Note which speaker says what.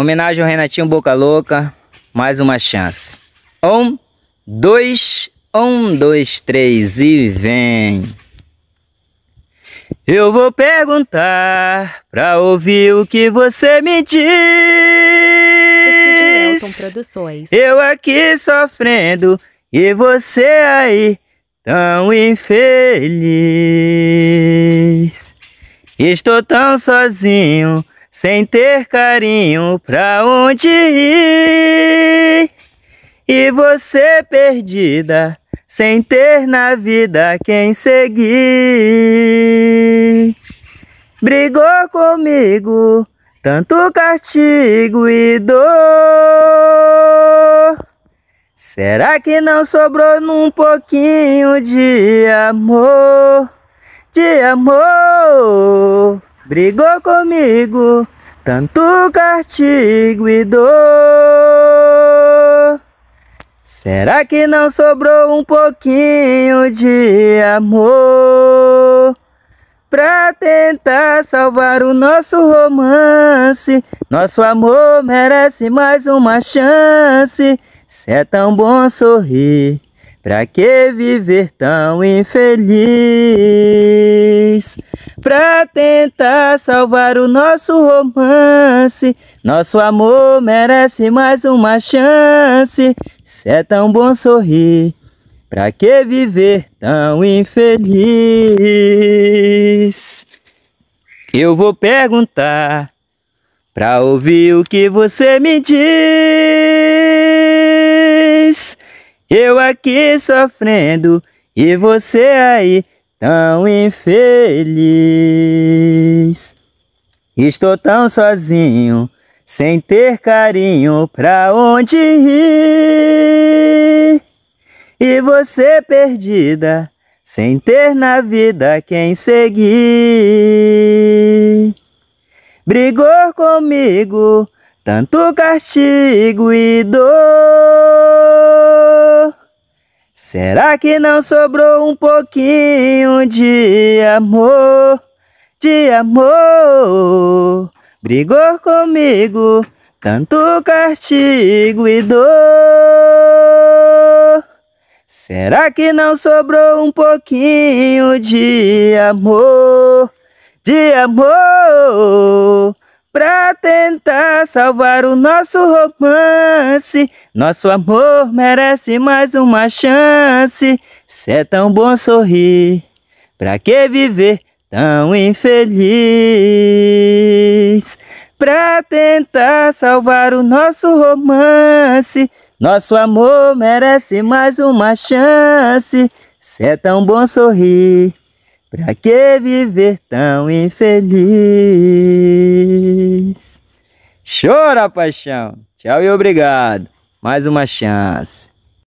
Speaker 1: Homenagem ao Renatinho Boca Louca. Mais uma chance. Um, dois, um, dois, três e vem. Eu vou perguntar pra ouvir o que você me diz. Estúdio Produções. Eu aqui sofrendo e você aí tão infeliz. Estou tão sozinho sem ter carinho pra onde ir. E você perdida, sem ter na vida quem seguir. Brigou comigo, tanto castigo e dor. Será que não sobrou num pouquinho de amor? De amor brigou comigo, tanto castigo e dor. Será que não sobrou um pouquinho de amor? Pra tentar salvar o nosso romance, nosso amor merece mais uma chance. Se é tão bom sorrir Pra que viver tão infeliz? Pra tentar salvar o nosso romance, nosso amor merece mais uma chance. Se é tão bom sorrir, pra que viver tão infeliz? Eu vou perguntar pra ouvir o que você me diz. Eu aqui sofrendo e você aí tão infeliz. Estou tão sozinho, sem ter carinho pra onde ir. E você perdida, sem ter na vida quem seguir. Brigou comigo, tanto castigo e dor. Será que não sobrou um pouquinho de amor? De amor. Brigou comigo, tanto castigo e dor. Será que não sobrou um pouquinho de amor? De amor pra tentar salvar o nosso romance. Nosso amor merece mais uma chance. Se é tão bom sorrir, pra que viver tão infeliz? Pra tentar salvar o nosso romance. Nosso amor merece mais uma chance. Se é tão bom sorrir, Pra que viver tão infeliz? Chora, paixão. Tchau e obrigado. Mais uma chance.